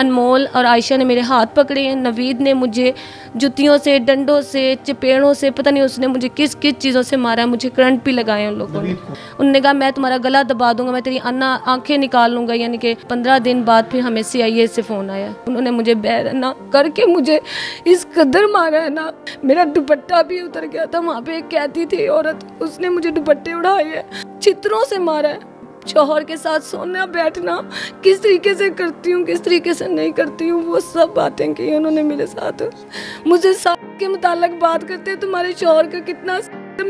अनमोल और आयशा ने मेरे हाथ पकड़े हैं नवीद ने मुझे जुतियों से डंडों से चपेड़ों से पता नहीं उसने मुझे किस किस चीज़ों से मारा मुझे करंट भी लगाए उन लोगों ने उनने कहा मैं तुम्हारा गला दबा दूंगा मैं तेरी अन्ना आंखें निकाल लूंगा यानी कि पंद्रह दिन बाद फिर हमें सी से फ़ोन आया उन्होंने मुझे बैरना करके मुझे इस कदर मारा है ना मेरा दुपट्टा भी उतर गया था वहाँ पे एक कहती थी औरत उसने मुझे दुपट्टे उड़ाए चित्रों से मारा है शोहर के साथ सोना बैठना किस तरीके से करती हूँ किस तरीके से नहीं करती हूँ वो सब बातें की उन्होंने मेरे साथ मुझे साथ के मुतालक बात करते तुम्हारे शोहर का कितना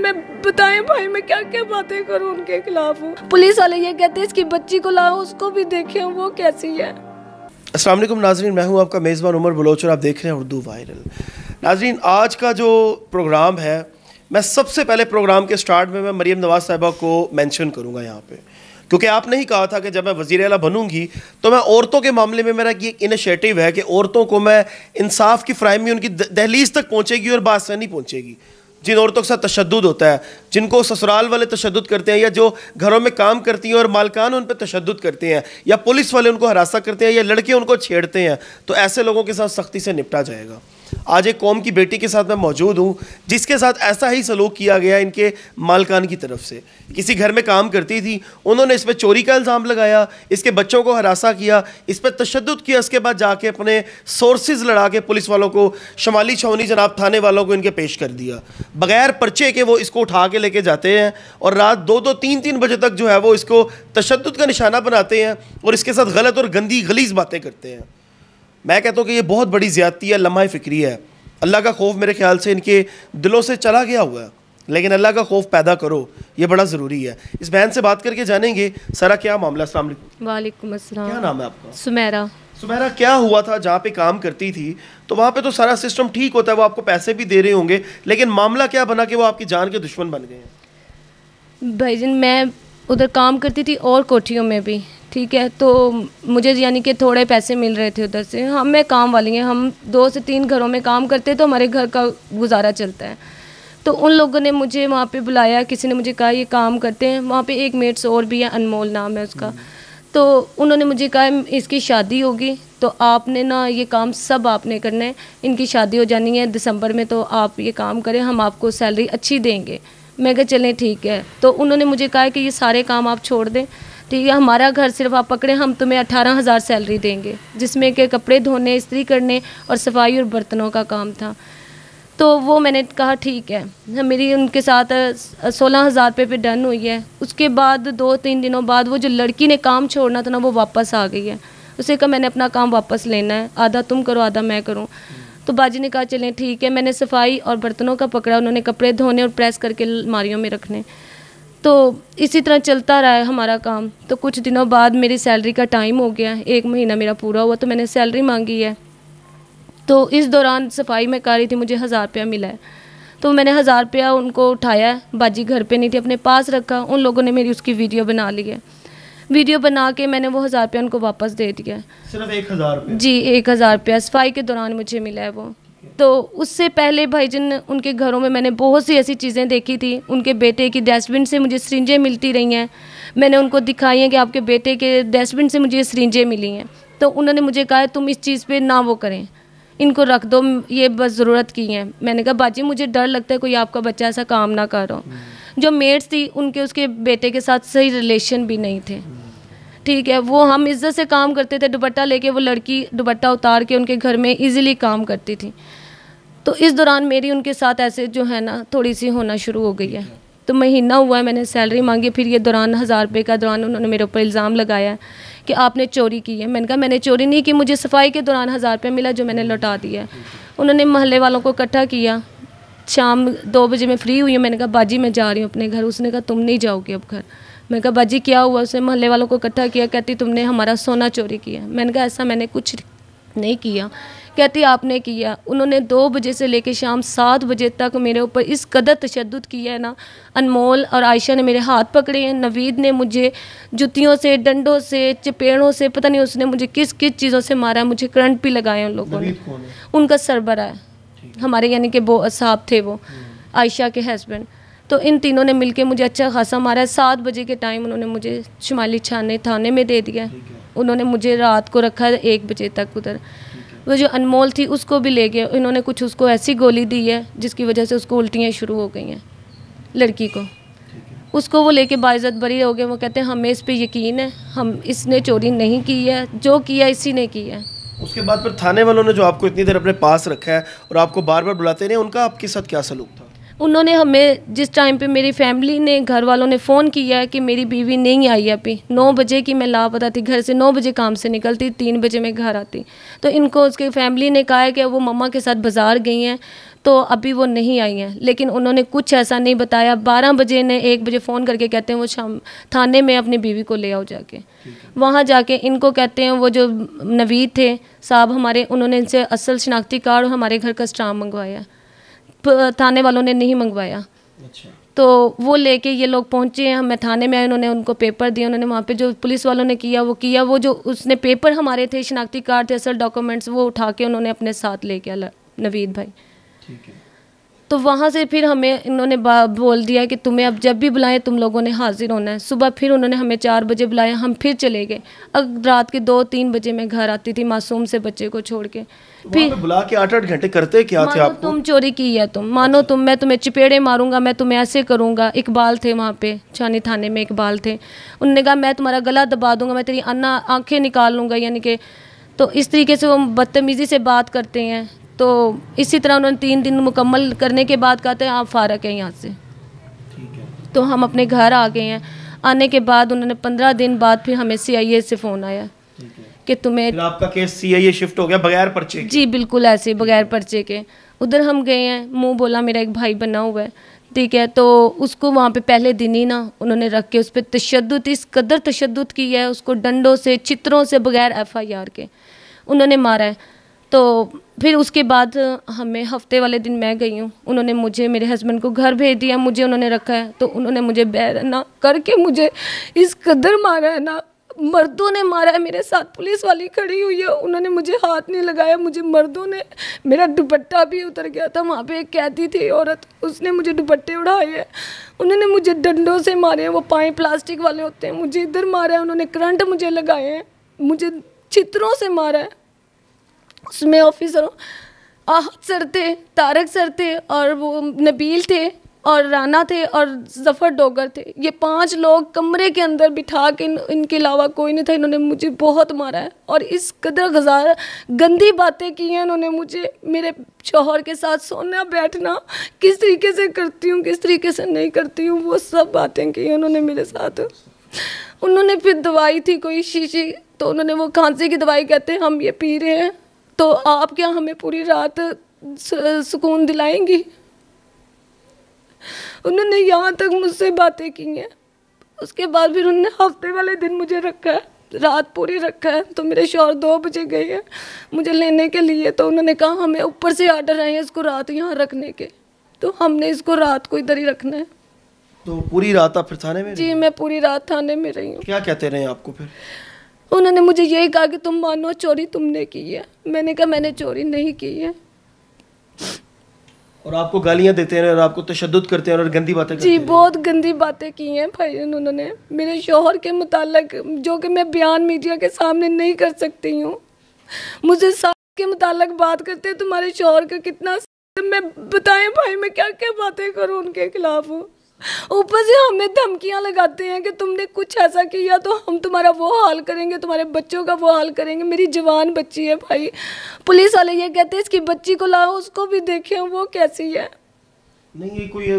मैं बताएं भाई मैं क्या क्या बातें करूँ उनके खिलाफ हूँ पुलिस वाले ये कहते हैं इसकी बच्ची को लाओ उसको भी देखे वो कैसी है असलम नाजरीन मैं हूँ आपका मेज़बान उमर बलोच और आप देख रहे हैं उर्दू वायरल नाजरीन आज का जो प्रोग्राम है मैं सबसे पहले प्रोग्राम के स्टार्ट में मैं मरीम नवाज़ साहबा को मेंशन करूँगा यहाँ पे क्योंकि आपने ही कहा था कि जब मैं वजीर अला बनूंगी तो मैं औरतों के मामले में मेरा ये इनिशिएटिव है कि औरतों को मैं इंसाफ की फ्राहमी उनकी दहलीज तक पहुँचेगी और बादशाह नहीं पहुँचेगी जिन औरतों के साथ तशद होता है जिनको ससुराल वाले तशद करते हैं या जो घरों में काम करती हैं और मालकान उन पर तशद करते हैं या पुलिस वाले उनको हरासा करते हैं या लड़के उनको छेड़ते हैं तो ऐसे लोगों के साथ सख्ती से निपटा जाएगा आज एक कौम की बेटी के साथ मैं मौजूद हूँ जिसके साथ ऐसा ही सलूक किया गया इनके मालकान की तरफ से किसी घर में काम करती थी उन्होंने इस पर चोरी का इल्ज़ाम लगाया इसके बच्चों को हरासा किया इस पर तशद किया इसके बाद जाके अपने सोर्सेज लड़ा के पुलिस वालों को शमाली छावनी जनाब थाने वालों को इनके पेश कर दिया बगैर पर्चे के वो इसको उठा के लेके जाते हैं और रात दो दो तीन तीन बजे तक जो है वो इसको तशद का निशाना बनाते हैं और इसके साथ गलत और गंदी गलीज बातें करते हैं मैं कहता हूँ कि ये बहुत बड़ी ज़्यादती है लम्हा फ़िक्री है अल्लाह का खौफ मेरे ख्याल से इनके दिलों से चला गया हुआ है लेकिन अल्लाह का खौफ पैदा करो ये बड़ा ज़रूरी है इस बहन से बात करके जानेंगे सरा क्या मामला असल वालेकुम क्या नाम है आपका सुमेरा सुमेरा क्या हुआ था जहाँ पे काम करती थी तो वहाँ पे तो सारा सिस्टम ठीक होता है वो आपको पैसे भी दे रहे होंगे लेकिन मामला क्या बना कि वो आपकी जान के दुश्मन बन गए हैं जी मैं उधर काम करती थी और कोठियों में भी ठीक है तो मुझे यानी कि थोड़े पैसे मिल रहे थे उधर से हम मैं काम वाली हैं हम दो से तीन घरों में काम करते तो हमारे घर का गुजारा चलता है तो उन लोगों ने मुझे वहाँ पे बुलाया किसी ने मुझे कहा ये काम करते हैं वहाँ पे एक मेट्स और भी है अनमोल नाम है उसका हम्म। तो उन्होंने मुझे कहा इसकी शादी होगी तो आपने ना ये काम सब आपने करना है इनकी शादी हो जानी है दिसंबर में तो आप ये काम करें हम आपको सैलरी अच्छी देंगे मैं कहा चलें ठीक है तो उन्होंने मुझे कहा कि ये सारे काम आप छोड़ दें ठीक तो है हमारा घर सिर्फ आप पकड़े हम तुम्हें अठारह हज़ार सैलरी देंगे जिसमें के कपड़े धोने इस्त्री करने और सफाई और बर्तनों का काम था तो वो मैंने कहा ठीक है हाँ, मेरी उनके साथ सोलह हज़ार रुपये पे डन हुई है उसके बाद दो तीन दिनों बाद वो जो लड़की ने काम छोड़ना था ना वो वापस आ गई है उसे कहा मैंने अपना काम वापस लेना है आधा तुम करो आधा मैं करूँ तो बाजी ने कहा चलें ठीक है मैंने सफाई और बर्तनों का पकड़ा उन्होंने कपड़े धोने और प्रेस करके मारियों में रखने तो इसी तरह चलता रहा है हमारा काम तो कुछ दिनों बाद मेरी सैलरी का टाइम हो गया एक महीना मेरा पूरा हुआ तो मैंने सैलरी मांगी है तो इस दौरान सफाई में कर रही थी मुझे हज़ार रुपया मिला है तो मैंने हज़ार रुपया उनको उठाया बाजी घर पे नहीं थी अपने पास रखा उन लोगों ने मेरी उसकी वीडियो बना ली है वीडियो बना के मैंने वो हज़ार रुपया उनको वापस दे दिया सिर्फ एक हज़ार जी एक हज़ार रुपया सफाई के दौरान मुझे मिला है वो तो उससे पहले भाई जिन उनके घरों में मैंने बहुत सी ऐसी चीज़ें देखी थी उनके बेटे की डस्टबिन से मुझे सरिंजें मिलती रही हैं मैंने उनको दिखाई हैं कि आपके बेटे के डस्टबिन से मुझे सरिंजें मिली हैं तो उन्होंने मुझे कहा तुम इस चीज़ पे ना वो करें इनको रख दो ये बस ज़रूरत की है मैंने कहा बाजी मुझे डर लगता है कोई आपका बच्चा ऐसा काम ना करो जो मेड्स थी उनके उसके बेटे के साथ सही रिलेशन भी नहीं थे ठीक है वो हम इज्जत से काम करते थे दुपट्टा लेके वो लड़की दुपट्टा उतार के उनके घर में इजीली काम करती थी तो इस दौरान मेरी उनके साथ ऐसे जो है ना थोड़ी सी होना शुरू हो गई है तो महीना हुआ है मैंने सैलरी मांगी फिर ये दौरान हज़ार रुपये का दौरान उन्होंने मेरे ऊपर इल्ज़ाम लगाया कि आपने चोरी की है मैंने कहा मैंने चोरी नहीं की मुझे सफाई के दौरान हज़ार रुपये मिला जो मैंने लौटा दिया उन्होंने महल्ले वालों को इकट्ठा किया शाम दो बजे मैं फ्री हुई हूँ मैंने कहा बाजी मैं जा रही हूँ अपने घर उसने कहा तुम नहीं जाओगे अब घर मैं कहा बाजी क्या हुआ उसने मोहल्ले वालों को इकट्ठा किया कहती तुमने हमारा सोना चोरी किया मैंने कहा ऐसा मैंने कुछ नहीं किया कहती आपने किया उन्होंने दो बजे से लेकर शाम सात बजे तक मेरे ऊपर इस कदर तशद किया है ना अनमोल और आयशा ने मेरे हाथ पकड़े हैं नवीद ने मुझे जुतियों से डंडों से चपेड़ों से पता नहीं उसने मुझे किस किस चीज़ों से मारा मुझे करंट भी लगाए उन लोगों ने उनका सरबरा है हमारे यानी कि वो साहब थे वो हम्म। आयशा के हस्बैंड तो इन तीनों ने मिलके मुझे अच्छा खासा मारा सात बजे के टाइम उन्होंने मुझे शिमाली छाने थाने में दे दिया उन्होंने मुझे रात को रखा एक बजे तक उधर वो जो अनमोल थी उसको भी ले गए इन्होंने कुछ उसको ऐसी गोली दी है जिसकी वजह से उसको उल्टियाँ शुरू हो गई हैं लड़की को उसको वो लेके बाइज़त बरी हो गए वो कहते हैं हमें इस पर यकीन है हम इसने चोरी नहीं की है जो किया इसी ने किया है उसके बाद पर थाने वालों ने जो आपको इतनी देर अपने पास रखा है और आपको बार बार बुलाते रहे उनका आपके साथ क्या सलूक था उन्होंने हमें जिस टाइम पे मेरी फैमिली ने घर वालों ने फ़ोन किया कि मेरी बीवी नहीं आई है अभी नौ बजे की मैं लापता थी घर से नौ बजे काम से निकलती तीन बजे मैं घर आती तो इनको उसके फैमिली ने कहा है कि वो मम्मा के साथ बाज़ार गई हैं तो अभी वो नहीं आई हैं लेकिन उन्होंने कुछ ऐसा नहीं बताया बारह बजे ने एक बजे फ़ोन करके कहते हैं वो शाम थाने में अपनी बीवी को ले आओ जाके वहाँ जाके इनको कहते हैं वो जो नवीद थे साहब हमारे उन्होंने इनसे असल शिनाख्ती कार्ड हमारे घर का स्टाम मंगवाया थाने वालों ने नहीं मंगवाया अच्छा तो वो लेके ये लोग पहुंचे हैं हमें थाने में आए उन्होंने उनको पेपर दिए उन्होंने वहाँ पे जो पुलिस वालों ने किया वो किया वो जो उसने पेपर हमारे थे शिनाख्ती कार्ड थे असल डॉक्यूमेंट्स वो उठा के उन्होंने अपने साथ ले किया नवीद भाई ठीक है तो वहाँ से फिर हमें इन्होंने बोल दिया कि तुम्हें अब जब भी बुलाएं तुम लोगों ने हाजिर होना है सुबह फिर उन्होंने हमें चार बजे बुलाया हम फिर चले गए अब रात के दो तीन बजे मैं घर आती थी मासूम से बच्चे को छोड़ के फिर बुला के आठ आठ घंटे करते क्या थे आप तुम चोरी की है तुम मानो अच्छा। तुम मैं तुम्हें चिपेड़े मारूंगा मैं तुम्हें ऐसे करूंगा इकबाल थे वहाँ पे छानी थाने में इकबाल थे उनने कहा मैं तुम्हारा गला दबा दूंगा मैं तेरी अन्ना आंखें निकाल लूंगा यानी कि तो इस तरीके से वो बदतमीज़ी से बात करते हैं तो इसी तरह उन्होंने तीन दिन मुकम्मल करने के बाद कहते हैं आप फारक हैं यहाँ से है। तो हम अपने घर आ गए हैं आने के बाद उन्होंने पंद्रह दिन बाद फिर हमें सी से फ़ोन आया कि तुम्हें आपका केस सी शिफ्ट हो गया बगैर पर्चे जी बिल्कुल ऐसे बगैर पर्चे के उधर हम गए हैं मुँह बोला मेरा एक भाई बना हुआ है ठीक है तो उसको वहाँ पे पहले दिन ही ना उन्होंने रख के उस पर तशद इस कदर तशद की है उसको डंडों से चित्रों से बगैर एफ आई आर के उन्होंने मारा है तो फिर उसके बाद हमें हफ्ते वाले दिन मैं गई हूँ उन्होंने मुझे मेरे हस्बैंड को घर भेज दिया मुझे उन्होंने रखा है तो उन्होंने मुझे बैरना करके मुझे इस कदर मारा है ना मर्दों ने मारा है मेरे साथ पुलिस वाली खड़ी हुई है उन्होंने मुझे हाथ नहीं लगाया मुझे मर्दों ने मेरा दुपट्टा भी उतर गया था वहाँ पे एक कैदी थी औरत उसने मुझे दुपट्टे उड़ाए हैं उन्होंने मुझे डंडों से मारे हैं वो पाए प्लास्टिक वाले होते हैं मुझे इधर मारा है उन्होंने करंट मुझे लगाए हैं मुझे छित्रों से मारा है उसमें ऑफिसरों आहत सर थे तारक सर थे और वो नबील थे और राना थे और जफ़र डोगर थे ये पांच लोग कमरे के अंदर बिठा के इन, इनके अलावा कोई नहीं था इन्होंने मुझे बहुत मारा है और इस कदर गज़ार गंदी बातें की हैं इन्होंने मुझे मेरे शोहर के साथ सोना बैठना किस तरीके से करती हूँ किस तरीके से नहीं करती हूँ वो सब बातें की हैं उन्होंने मेरे साथ उन्होंने फिर दवाई थी कोई शीशी तो उन्होंने वो खांसी की दवाई कहते हैं हम ये पी रहे हैं तो आप क्या हमें पूरी रात सुकून दिलाएंगी उन्होंने यहाँ तक मुझसे बातें की हैं उसके बाद फिर उन्होंने हफ्ते वाले दिन मुझे रखा है रात पूरी रखा है तो मेरे शोर दो बजे गए हैं मुझे लेने के लिए तो उन्होंने कहा हमें ऊपर से आर्डर आए हैं इसको रात यहाँ रखने के तो हमने इसको रात को इधर ही रखना है तो पूरी रात आप फिर थाने में जी मैं पूरी रात थाने में रही हूँ क्या कहते रहे आपको फिर उन्होंने मुझे यही कहा कि तुम मानो चोरी तुमने की है मैंने कहा मैंने चोरी नहीं की है और आपको गालियां देते हैं और आपको तशद करते हैं और गंदी बातें करते जी बहुत गंदी बातें की हैं भाई उन्होंने मेरे शोहर के मुतालक जो कि मैं बयान मीडिया के सामने नहीं कर सकती हूँ मुझे सास के मुतालक बात करते हैं तुम्हारे शोहर का कितना मैं बताएं भाई मैं क्या क्या बातें करूँ उनके खिलाफ ऊपर से हमें धमकियां लगाते हैं कि तुमने कुछ ऐसा किया तो हम तुम्हारा वो हाल करेंगे तुम्हारे बच्चों का वो हाल करेंगे मेरी जवान बच्ची है भाई पुलिस वाले ये कहते हैं इसकी बच्ची को लाओ उसको भी देखें वो कैसी है नहीं ये कोई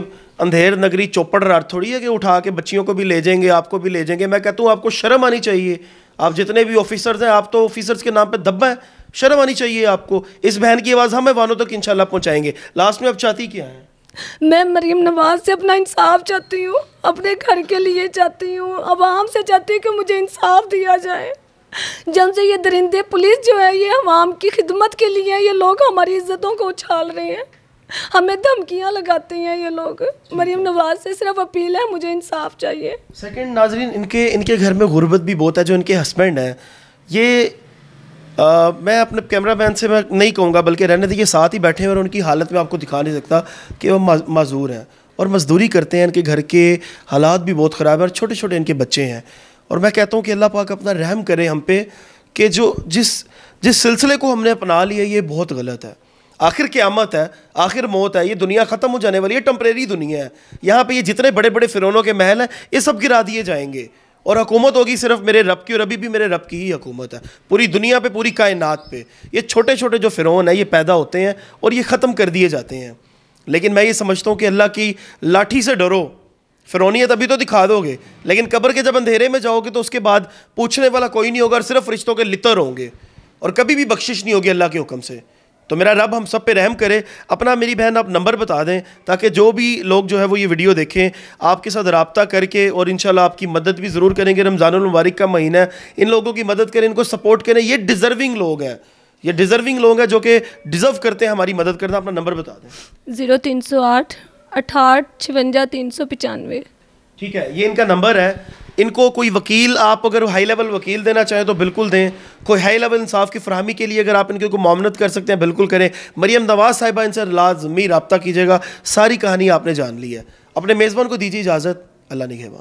अंधेर नगरी चौपड़ रात थोड़ी है कि उठा के बच्चियों को भी ले जाएंगे आपको भी ले जाएंगे मैं कहता हूँ आपको शर्म आनी चाहिए आप जितने भी ऑफिसर्स हैं आप तो ऑफिसर्स के नाम पे धब्बा है शर्म आनी चाहिए आपको इस बहन की आवाज़ हमें वानों तक इंशाल्लाह पहुँचाएंगे लास्ट में आप चाहती क्या है मैं मरीम नवाज से अपना इंसाफ चाहती हूँ अपने घर के लिए चाहती हूँ आवाम से चाहती हूँ कि मुझे इंसाफ दिया जाए जब से ये दरिंदे पुलिस जो है ये आवाम की खिदमत के लिए ये लोग हमारी इज्जतों को उछाल रहे हैं हमें धमकियाँ लगाते हैं ये लोग मरीम नवाज से सिर्फ अपील है मुझे इंसाफ चाहिए सेकेंड नाजरीन इनके इनके घर में गुर्बत भी बहुत है जो इनके हस्बैंड हैं ये मैं अपने कैमरा मैन से मैं नहीं कहूँगा बल्कि रहने देखिए साथ ही बैठे हैं और उनकी हालत में आपको दिखा नहीं सकता कि वह माजूर हैं और मजदूरी करते हैं इनके घर के हालात भी बहुत ख़राब हैं और छोटे छोटे इनके बच्चे हैं और मैं कहता हूँ कि अल्लाह पाक अपना रहम करे हम पे कि जो जिस जिस सिलसिले को हमने अपना लिया ये बहुत गलत है आखिर क्यामत है आखिर मौत है ये दुनिया ख़त्म हो जाने वाली है टम्परेरी दुनिया है यहाँ पे ये जितने बड़े बड़े फिरौनों के महल हैं ये सब गिरा दिए जाएंगे और हकूमत होगी सिर्फ मेरे रब की और अभी भी मेरे रब की ही हकूमत है पूरी दुनिया पे पूरी कायनात पे ये छोटे छोटे जो फ़िरौन है ये पैदा होते हैं और ये ख़त्म कर दिए जाते हैं लेकिन मैं ये समझता हूँ कि अल्लाह की लाठी से डरो फिरौनीत अभी तो दिखा दोगे लेकिन कब्र के जब अंधेरे में जाओगे तो उसके बाद पूछने वाला कोई नहीं होगा और सिर्फ रिश्तों के लितर होंगे और कभी भी बख्शिश नहीं होगी अल्लाह के हुक्म से तो मेरा रब हम सब पे रहम करे अपना मेरी बहन आप नंबर बता दें ताकि जो भी लोग जो है वो ये वीडियो देखें आपके साथ रबता करके और इन आपकी मदद भी ज़रूर करेंगे रमज़ानमबारक का महीना है इन लोगों की मदद करें इनको सपोर्ट करें ये डिज़र्विंग लोग हैं ये डिज़र्विंग लोग हैं जो कि डिज़र्व करते हैं हमारी मदद करना अपना नंबर बता दें ज़ीरो तीन सौ आठ अठाठ छवंजा तीन सौ पचानवे ठीक है ये इनका नंबर है इनको कोई वकील आप अगर हाई लेवल वकील देना चाहें तो बिल्कुल दें कोई हाई लेवल इंसाफ की फ्राहमी के लिए अगर आप इनके को मामनत कर सकते हैं बिल्कुल करें मरीम नवाज़ साहिबा इनसे लाजमी रबता कीजिएगा सारी कहानी आपने जान ली है अपने मेज़बान को दीजिए इजाज़त अल्लाह ने